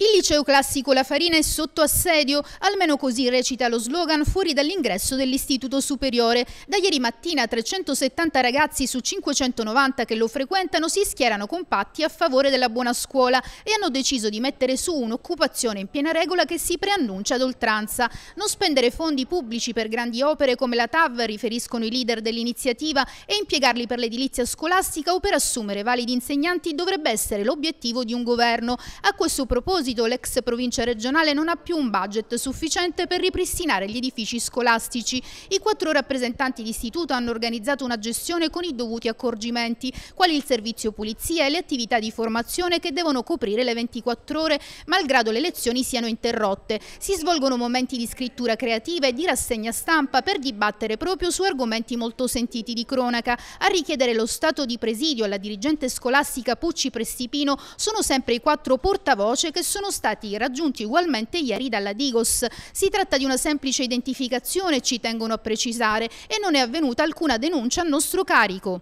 Il liceo classico La Farina è sotto assedio, almeno così recita lo slogan fuori dall'ingresso dell'istituto superiore. Da ieri mattina 370 ragazzi su 590 che lo frequentano si schierano compatti a favore della buona scuola e hanno deciso di mettere su un'occupazione in piena regola che si preannuncia ad oltranza. Non spendere fondi pubblici per grandi opere come la TAV, riferiscono i leader dell'iniziativa, e impiegarli per l'edilizia scolastica o per assumere validi insegnanti dovrebbe essere l'obiettivo di un governo. A questo proposito proposito l'ex provincia regionale non ha più un budget sufficiente per ripristinare gli edifici scolastici. I quattro rappresentanti di istituto hanno organizzato una gestione con i dovuti accorgimenti, quali il servizio pulizia e le attività di formazione che devono coprire le 24 ore, malgrado le lezioni siano interrotte. Si svolgono momenti di scrittura creativa e di rassegna stampa per dibattere proprio su argomenti molto sentiti di cronaca. A richiedere lo stato di presidio alla dirigente scolastica Pucci Prestipino sono sempre i quattro portavoce che sono sono stati raggiunti ugualmente ieri dalla Digos. Si tratta di una semplice identificazione, ci tengono a precisare, e non è avvenuta alcuna denuncia a nostro carico.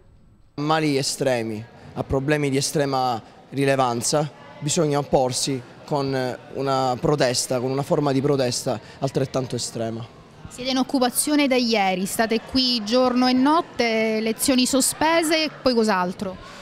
A mali estremi, a problemi di estrema rilevanza, bisogna opporsi con eh, una protesta, con una forma di protesta altrettanto estrema. Siete in occupazione da ieri, state qui giorno e notte, lezioni sospese e poi cos'altro?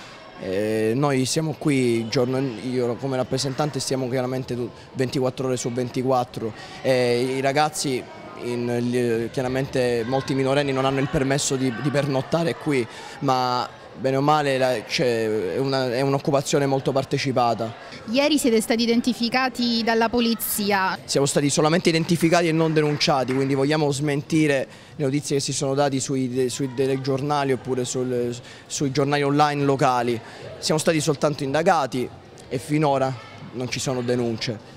Eh, noi siamo qui, giorno, io come rappresentante stiamo chiaramente 24 ore su 24 eh, i ragazzi in, chiaramente molti minorenni non hanno il permesso di, di pernottare qui, ma bene o male la, è, un'occupazione un molto partecipata. Ieri siete stati identificati dalla polizia. Siamo stati solamente identificati e non denunciati, quindi vogliamo smentire le notizie che si sono date sui, sui telegiornali oppure sul, sui giornali online locali. Siamo stati soltanto indagati e finora non ci sono denunce.